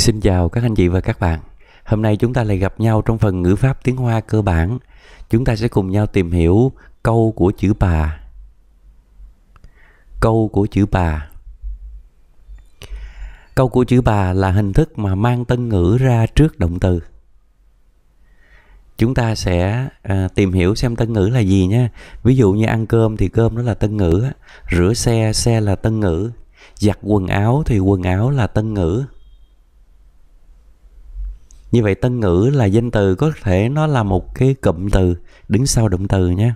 Xin chào các anh chị và các bạn. Hôm nay chúng ta lại gặp nhau trong phần ngữ pháp tiếng Hoa cơ bản. Chúng ta sẽ cùng nhau tìm hiểu câu của chữ bà. Câu của chữ bà. Câu của chữ bà là hình thức mà mang tân ngữ ra trước động từ. Chúng ta sẽ à, tìm hiểu xem tân ngữ là gì nhé Ví dụ như ăn cơm thì cơm đó là tân ngữ, rửa xe xe là tân ngữ, giặt quần áo thì quần áo là tân ngữ như vậy tân ngữ là danh từ có thể nó là một cái cụm từ đứng sau động từ nhé.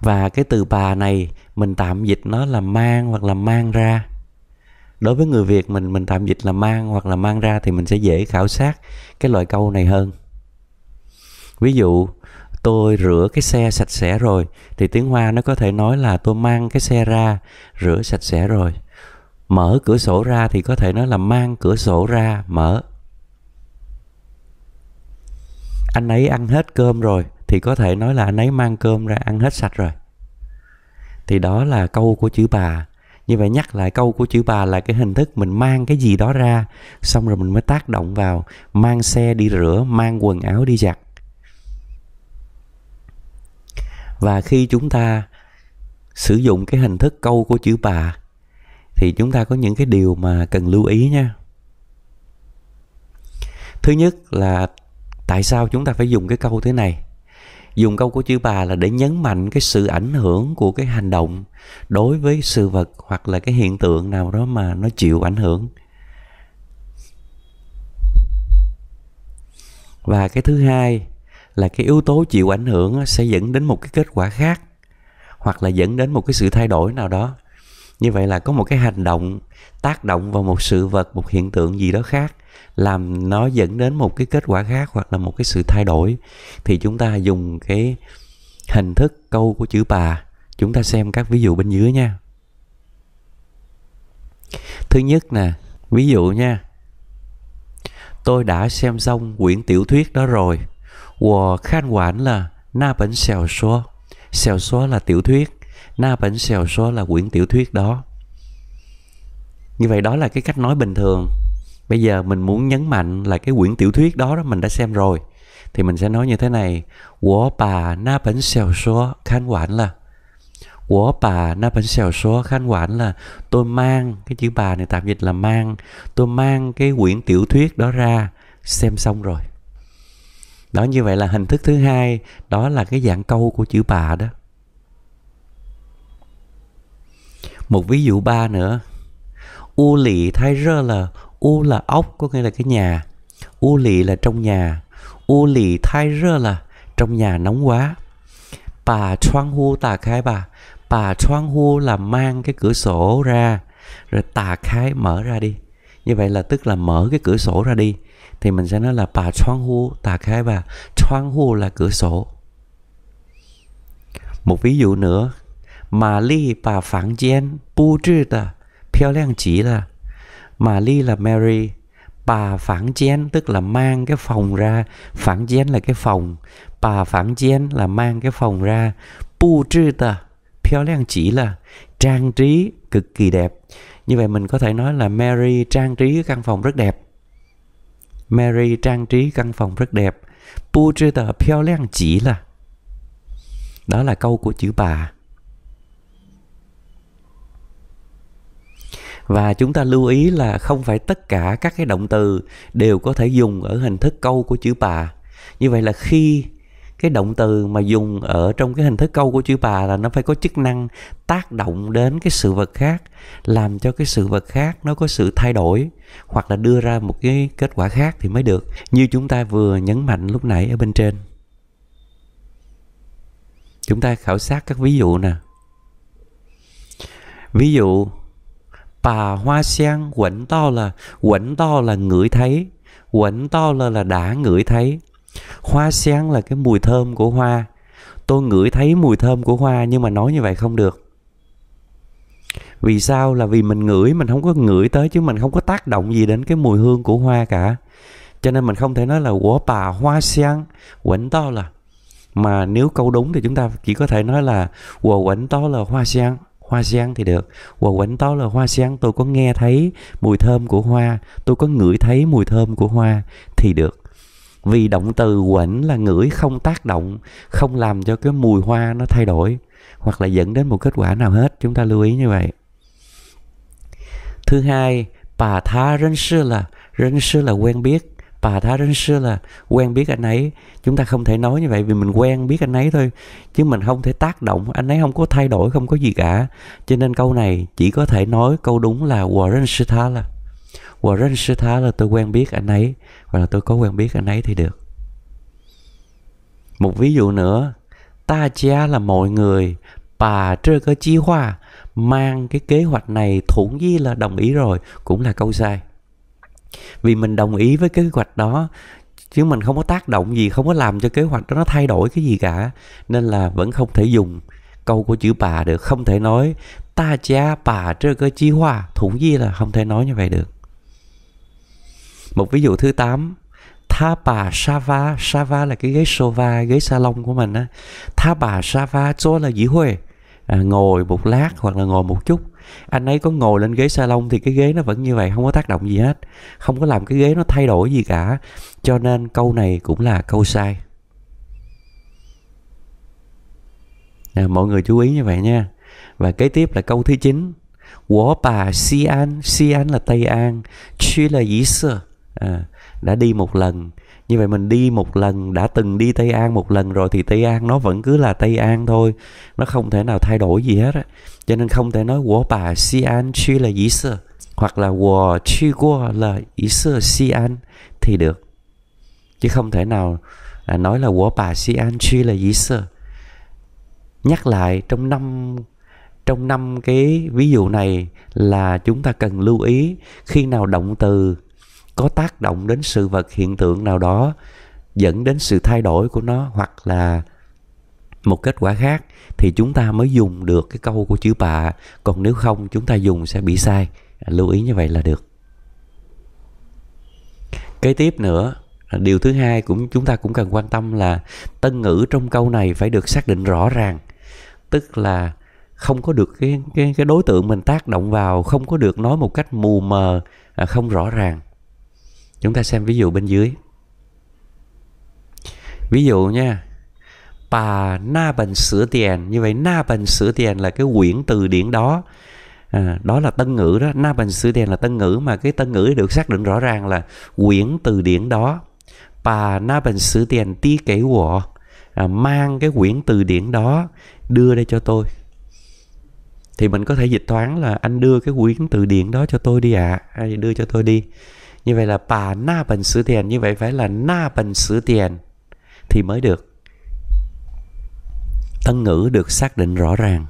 Và cái từ bà này mình tạm dịch nó là mang hoặc là mang ra. Đối với người Việt mình mình tạm dịch là mang hoặc là mang ra thì mình sẽ dễ khảo sát cái loại câu này hơn. Ví dụ tôi rửa cái xe sạch sẽ rồi thì tiếng Hoa nó có thể nói là tôi mang cái xe ra rửa sạch sẽ rồi. Mở cửa sổ ra thì có thể nói là mang cửa sổ ra mở anh ấy ăn hết cơm rồi thì có thể nói là anh ấy mang cơm ra ăn hết sạch rồi thì đó là câu của chữ bà như vậy nhắc lại câu của chữ bà là cái hình thức mình mang cái gì đó ra xong rồi mình mới tác động vào mang xe đi rửa mang quần áo đi giặt và khi chúng ta sử dụng cái hình thức câu của chữ bà thì chúng ta có những cái điều mà cần lưu ý nha thứ nhất là tại sao chúng ta phải dùng cái câu thế này dùng câu của chữ bà là để nhấn mạnh cái sự ảnh hưởng của cái hành động đối với sự vật hoặc là cái hiện tượng nào đó mà nó chịu ảnh hưởng và cái thứ hai là cái yếu tố chịu ảnh hưởng sẽ dẫn đến một cái kết quả khác hoặc là dẫn đến một cái sự thay đổi nào đó như vậy là có một cái hành động tác động vào một sự vật một hiện tượng gì đó khác làm nó dẫn đến một cái kết quả khác hoặc là một cái sự thay đổi thì chúng ta dùng cái hình thức câu của chữ bà chúng ta xem các ví dụ bên dưới nha thứ nhất nè ví dụ nha tôi đã xem xong quyển tiểu thuyết đó rồi của khan quản là na bẩn xèo số xèo số là tiểu thuyết na bẩn xèo số là quyển tiểu thuyết đó như vậy đó là cái cách nói bình thường bây giờ mình muốn nhấn mạnh là cái quyển tiểu thuyết đó đó mình đã xem rồi thì mình sẽ nói như thế này của bà na bẩn xèo số khán quản là của bà na bẩn xèo số khán quản là tôi mang cái chữ bà này tạm dịch là mang tôi mang cái quyển tiểu thuyết đó ra xem xong rồi đó như vậy là hình thức thứ hai đó là cái dạng câu của chữ bà đó một ví dụ ba nữa u lì thái rơ là u là ốc có nghĩa là cái nhà u lì là trong nhà u lì thay rơ là trong nhà nóng quá bà choang hu tà khai bà bà choang hu là mang cái cửa sổ ra rồi tà khai mở ra đi như vậy là tức là mở cái cửa sổ ra đi thì mình sẽ nói là bà choang hu tà khai bà choang hu là cửa sổ một ví dụ nữa mà ly bà phản chiến bu trư ta phiêu chỉ là mà Ly là Mary bà phản chén tức là mang cái phòng ra phản chén là cái phòng bà phản chén là mang cái phòng ra bu trư tờ chỉ là trang trí cực kỳ đẹp như vậy mình có thể nói là Mary trang trí căn phòng rất đẹp Mary trang trí căn phòng rất đẹp bu trư tờ chỉ là đó là câu của chữ bà và chúng ta lưu ý là không phải tất cả các cái động từ đều có thể dùng ở hình thức câu của chữ bà như vậy là khi cái động từ mà dùng ở trong cái hình thức câu của chữ bà là nó phải có chức năng tác động đến cái sự vật khác làm cho cái sự vật khác nó có sự thay đổi hoặc là đưa ra một cái kết quả khác thì mới được như chúng ta vừa nhấn mạnh lúc nãy ở bên trên chúng ta khảo sát các ví dụ nè ví dụ bà hoa sen quẩn to là quẩn to là ngửi thấy quẩn to là là đã ngửi thấy hoa sen là cái mùi thơm của hoa tôi ngửi thấy mùi thơm của hoa nhưng mà nói như vậy không được vì sao là vì mình ngửi mình không có ngửi tới chứ mình không có tác động gì đến cái mùi hương của hoa cả cho nên mình không thể nói là của bà hoa sen quẩn to là mà nếu câu đúng thì chúng ta chỉ có thể nói là của quẩn to là hoa sen hoa sen thì được và quảnh tố là hoa sen tôi có nghe thấy mùi thơm của hoa tôi có ngửi thấy mùi thơm của hoa thì được vì động từ quảnh là ngửi không tác động không làm cho cái mùi hoa nó thay đổi hoặc là dẫn đến một kết quả nào hết chúng ta lưu ý như vậy thứ hai bà tha rên sư là rên sư là quen biết bà đã đến xưa là quen biết anh ấy chúng ta không thể nói như vậy vì mình quen biết anh ấy thôi chứ mình không thể tác động anh ấy không có thay đổi không có gì cả cho nên câu này chỉ có thể nói câu đúng là Warren Sitala Warren là tôi quen biết anh ấy hoặc là tôi có quen biết anh ấy thì được một ví dụ nữa ta cha là mọi người bà trơ cơ chi hoa mang cái kế hoạch này thuận di là đồng ý rồi cũng là câu sai vì mình đồng ý với kế hoạch đó chứ mình không có tác động gì không có làm cho kế hoạch đó nó thay đổi cái gì cả nên là vẫn không thể dùng câu của chữ bà được không thể nói ta cha bà trơ cơ chi hoa thủng gì là không thể nói như vậy được một ví dụ thứ 8 Tha bà Sava Sava là cái ghế sofa ghế salon của mình á Tha bà Sava cho là dĩ huê à, ngồi một lát hoặc là ngồi một chút anh ấy có ngồi lên ghế salon thì cái ghế nó vẫn như vậy không có tác động gì hết không có làm cái ghế nó thay đổi gì cả cho nên câu này cũng là câu sai à, mọi người chú ý như vậy nha và kế tiếp là câu thứ 9 Wo bà Si An Si An là Tây An Chi là Dĩ Sơ à, Đã đi một lần như vậy mình đi một lần đã từng đi tây an một lần rồi thì tây an nó vẫn cứ là tây an thôi nó không thể nào thay đổi gì hết á cho nên không thể nói của bà si an chi là ý sơ hoặc là của chi qua là ý sơ si an thì được chứ không thể nào à, nói là của bà si an chi là ý sơ nhắc lại trong năm trong năm cái ví dụ này là chúng ta cần lưu ý khi nào động từ có tác động đến sự vật hiện tượng nào đó dẫn đến sự thay đổi của nó hoặc là một kết quả khác thì chúng ta mới dùng được cái câu của chữ bà còn nếu không chúng ta dùng sẽ bị sai à, lưu ý như vậy là được kế tiếp nữa à, điều thứ hai cũng chúng ta cũng cần quan tâm là tân ngữ trong câu này phải được xác định rõ ràng tức là không có được cái cái cái đối tượng mình tác động vào không có được nói một cách mù mờ à, không rõ ràng Chúng ta xem ví dụ bên dưới. Ví dụ nha, bà na bình sửa tiền như vậy na bình sửa tiền là cái quyển từ điển đó à, đó là tân ngữ đó na bình sửa tiền là tân ngữ mà cái tân ngữ được xác định rõ ràng là quyển từ điển đó bà na bình sửa tiền tí kể của à, mang cái quyển từ điển đó đưa đây cho tôi thì mình có thể dịch toán là anh đưa cái quyển từ điển đó cho tôi đi ạ à. à, đưa cho tôi đi như vậy là bà na bần sứ tiền, như vậy phải là na bần sứ tiền thì mới được. Tân ngữ được xác định rõ ràng.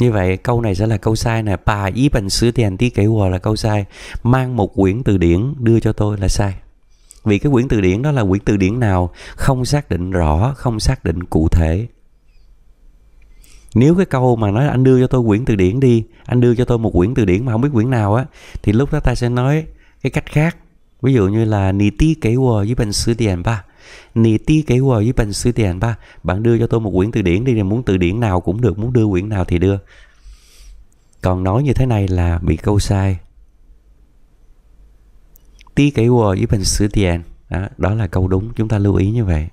Như vậy câu này sẽ là câu sai nè. Bà ý bần sứ tiền tí kể hòa là câu sai. Mang một quyển từ điển đưa cho tôi là sai. Vì cái quyển từ điển đó là quyển từ điển nào không xác định rõ, không xác định cụ thể nếu cái câu mà nói là anh đưa cho tôi quyển từ điển đi anh đưa cho tôi một quyển từ điển mà không biết quyển nào á thì lúc đó ta sẽ nói cái cách khác ví dụ như là nì tí kể quờ với bệnh sư tiền ba nì tí kể quờ với bệnh sư tiền ba bạn đưa cho tôi một quyển từ điển đi thì muốn từ điển nào cũng được muốn đưa quyển nào thì đưa còn nói như thế này là bị câu sai tí kể quờ với bệnh sư tiền, đó, đó là câu đúng chúng ta lưu ý như vậy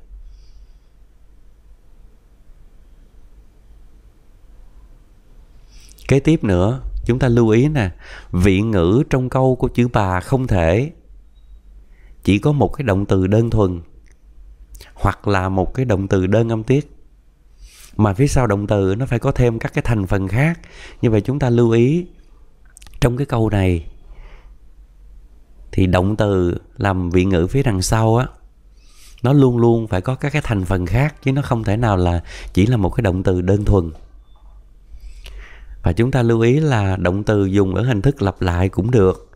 kế tiếp nữa chúng ta lưu ý nè vị ngữ trong câu của chữ bà không thể chỉ có một cái động từ đơn thuần hoặc là một cái động từ đơn âm tiết mà phía sau động từ nó phải có thêm các cái thành phần khác như vậy chúng ta lưu ý trong cái câu này thì động từ làm vị ngữ phía đằng sau á nó luôn luôn phải có các cái thành phần khác chứ nó không thể nào là chỉ là một cái động từ đơn thuần và chúng ta lưu ý là động từ dùng ở hình thức lặp lại cũng được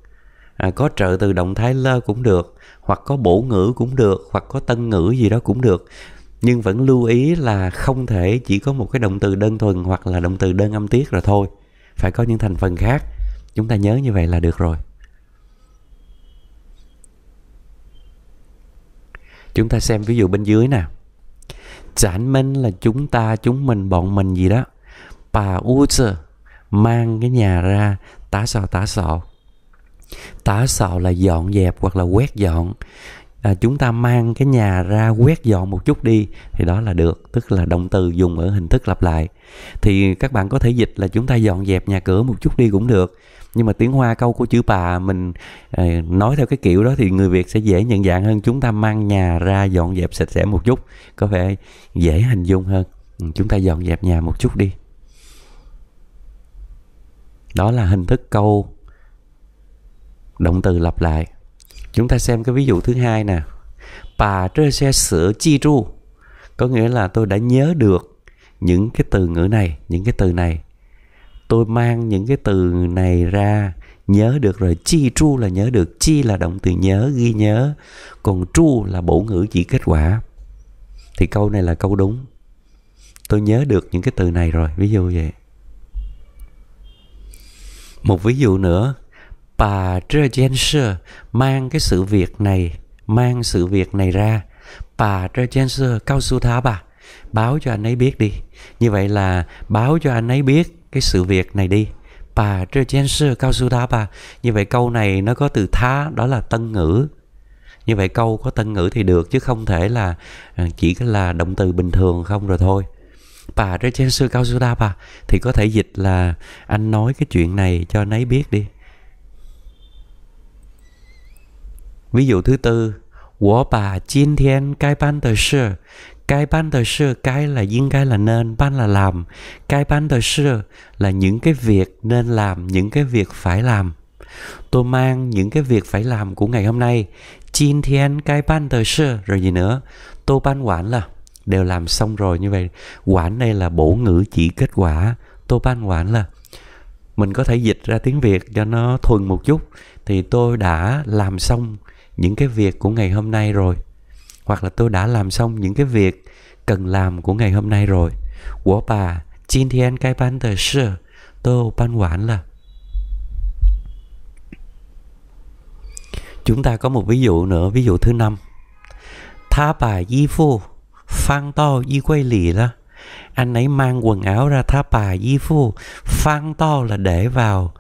à, có trợ từ động thái lơ cũng được hoặc có bổ ngữ cũng được hoặc có tân ngữ gì đó cũng được nhưng vẫn lưu ý là không thể chỉ có một cái động từ đơn thuần hoặc là động từ đơn âm tiết rồi thôi phải có những thành phần khác chúng ta nhớ như vậy là được rồi chúng ta xem ví dụ bên dưới nè giản minh là chúng ta chúng mình bọn mình gì đó bà u mang cái nhà ra tá sọ tá sọ tá sọ là dọn dẹp hoặc là quét dọn à, chúng ta mang cái nhà ra quét dọn một chút đi thì đó là được tức là động từ dùng ở hình thức lặp lại thì các bạn có thể dịch là chúng ta dọn dẹp nhà cửa một chút đi cũng được nhưng mà tiếng hoa câu của chữ bà mình à, nói theo cái kiểu đó thì người việt sẽ dễ nhận dạng hơn chúng ta mang nhà ra dọn dẹp sạch sẽ một chút có vẻ dễ hình dung hơn ừ, chúng ta dọn dẹp nhà một chút đi đó là hình thức câu động từ lặp lại chúng ta xem cái ví dụ thứ hai nè bà trơ xe sửa chi tru có nghĩa là tôi đã nhớ được những cái từ ngữ này những cái từ này tôi mang những cái từ này ra nhớ được rồi chi tru là nhớ được chi là động từ nhớ ghi nhớ còn tru là bổ ngữ chỉ kết quả thì câu này là câu đúng tôi nhớ được những cái từ này rồi ví dụ vậy một ví dụ nữa bà Trơ mang cái sự việc này mang sự việc này ra bà Trơ cao su thá bà báo cho anh ấy biết đi như vậy là báo cho anh ấy biết cái sự việc này đi bà Trơ cao su thá bà như vậy câu này nó có từ thá đó là tân ngữ như vậy câu có tân ngữ thì được chứ không thể là à, chỉ là động từ bình thường không rồi thôi bà rê chê sư cao sư đa bà thì có thể dịch là anh nói cái chuyện này cho anh ấy biết đi ví dụ thứ tư của bà chín thiên cái ban tờ sư cái ban tờ sư cái là duyên cái là nên ban là làm cái ban tờ sư là những cái việc nên làm những cái việc phải làm tôi mang những cái việc phải làm của ngày hôm nay chín thiên cái ban tờ sư rồi gì nữa tôi ban quản là đều làm xong rồi như vậy quản đây là bổ ngữ chỉ kết quả Tôi ban quản là mình có thể dịch ra tiếng việt cho nó thuần một chút thì tôi đã làm xong những cái việc của ngày hôm nay rồi hoặc là tôi đã làm xong những cái việc cần làm của ngày hôm nay rồi của bà Jin Thiên Kai Ban Tờ Sư Tô Ban Quản là Chúng ta có một ví dụ nữa, ví dụ thứ năm. Tha bà y phu to quay lì anh ấy mang quần áo ra tháp bà y phu. Phang to là để vào.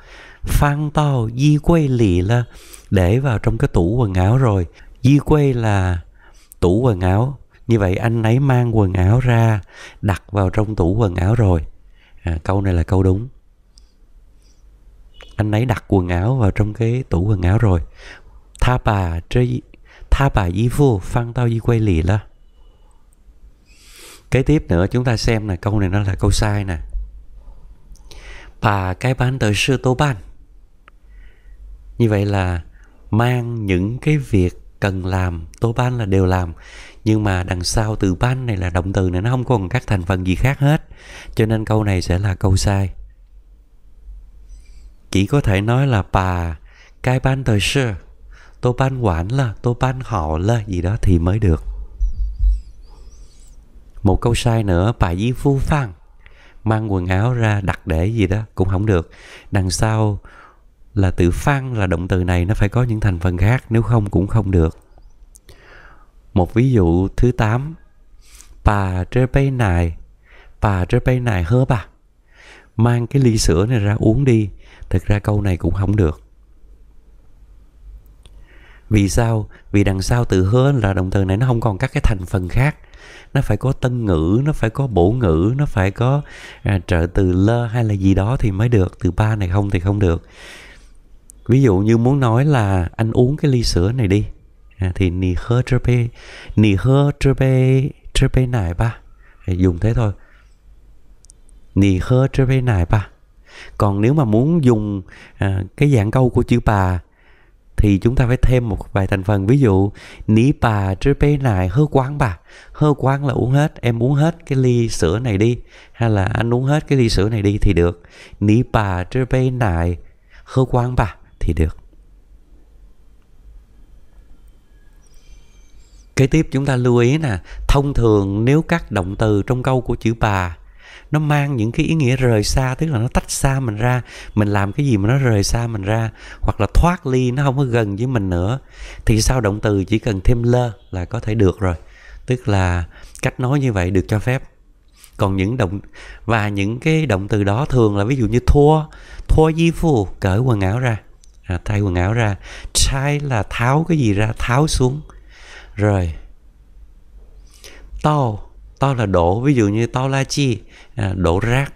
Phang to di quay lì là để vào trong cái tủ quần áo rồi. Di quay là tủ quần áo. Như vậy anh ấy mang quần áo ra đặt vào trong tủ quần áo rồi. À, câu này là câu đúng. Anh ấy đặt quần áo vào trong cái tủ quần áo rồi. Tha bà chơi tha bà di phu phang tao di quay lì là kế tiếp nữa chúng ta xem là câu này nó là câu sai nè bà cái bán đời sư tô ban như vậy là mang những cái việc cần làm tô ban là đều làm nhưng mà đằng sau từ ban này là động từ này nó không còn các thành phần gì khác hết cho nên câu này sẽ là câu sai chỉ có thể nói là bà cái ban thời sư, tô ban quản là tô ban họ là gì đó thì mới được một câu sai nữa bà dí phu phang mang quần áo ra đặt để gì đó cũng không được đằng sau là từ phang là động từ này nó phải có những thành phần khác nếu không cũng không được một ví dụ thứ 8 bà trê bay này bà trê bay này hứa bà mang cái ly sữa này ra uống đi thực ra câu này cũng không được vì sao vì đằng sau từ hứa là động từ này nó không còn các cái thành phần khác nó phải có tân ngữ nó phải có bổ ngữ nó phải có à, trợ từ lơ hay là gì đó thì mới được từ ba này không thì không được ví dụ như muốn nói là anh uống cái ly sữa này đi à, thì nì hơ trơ bê nì hơ trơ bê trơ bê nải ba à, dùng thế thôi nì hơ trơ bê nải ba còn nếu mà muốn dùng à, cái dạng câu của chữ bà thì chúng ta phải thêm một vài thành phần ví dụ ní bà trư bê này hơ quán bà hơ quán là uống hết em uống hết cái ly sữa này đi hay là anh uống hết cái ly sữa này đi thì được ní bà trư bê này hơ quán bà thì được kế tiếp chúng ta lưu ý nè thông thường nếu các động từ trong câu của chữ bà nó mang những cái ý nghĩa rời xa tức là nó tách xa mình ra mình làm cái gì mà nó rời xa mình ra hoặc là thoát ly nó không có gần với mình nữa thì sau động từ chỉ cần thêm lơ là có thể được rồi tức là cách nói như vậy được cho phép còn những động và những cái động từ đó thường là ví dụ như thua thua di phù cởi quần áo ra à, thay quần áo ra sai là tháo cái gì ra tháo xuống rồi tàu tao là đổ ví dụ như tao là chi à, đổ rác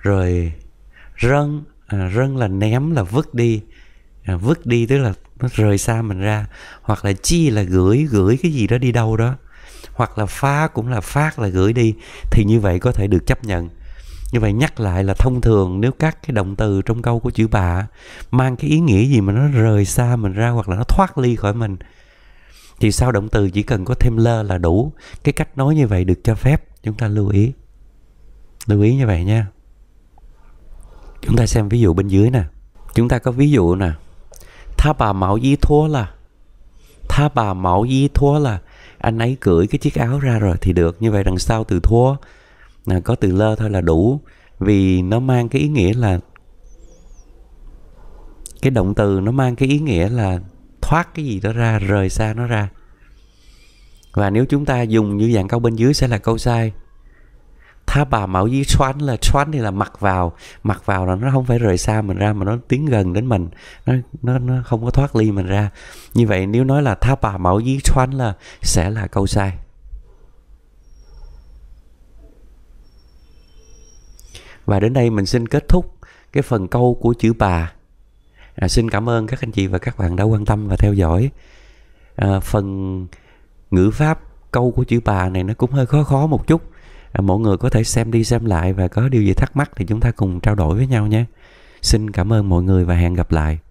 rồi rân à, rân là ném là vứt đi à, vứt đi tức là nó rời xa mình ra hoặc là chi là gửi gửi cái gì đó đi đâu đó hoặc là phá cũng là phát là gửi đi thì như vậy có thể được chấp nhận như vậy nhắc lại là thông thường nếu các cái động từ trong câu của chữ bà mang cái ý nghĩa gì mà nó rời xa mình ra hoặc là nó thoát ly khỏi mình thì sau động từ chỉ cần có thêm lơ là đủ cái cách nói như vậy được cho phép chúng ta lưu ý lưu ý như vậy nha chúng ta xem ví dụ bên dưới nè chúng ta có ví dụ nè tha bà mạo dí thua là tha bà mạo dí thua là anh ấy cởi cái chiếc áo ra rồi thì được như vậy đằng sau từ thua là có từ lơ thôi là đủ vì nó mang cái ý nghĩa là cái động từ nó mang cái ý nghĩa là thoát cái gì đó ra rời xa nó ra và nếu chúng ta dùng như dạng câu bên dưới sẽ là câu sai tha bà mạo dí xoắn là xoắn thì là mặc vào mặc vào là nó không phải rời xa mình ra mà nó tiến gần đến mình nó nó, nó không có thoát ly mình ra như vậy nếu nói là tha bà mạo dí xoắn là sẽ là câu sai và đến đây mình xin kết thúc cái phần câu của chữ bà à, xin cảm ơn các anh chị và các bạn đã quan tâm và theo dõi à, phần ngữ pháp câu của chữ bà này nó cũng hơi khó khó một chút à, mọi người có thể xem đi xem lại và có điều gì thắc mắc thì chúng ta cùng trao đổi với nhau nhé xin cảm ơn mọi người và hẹn gặp lại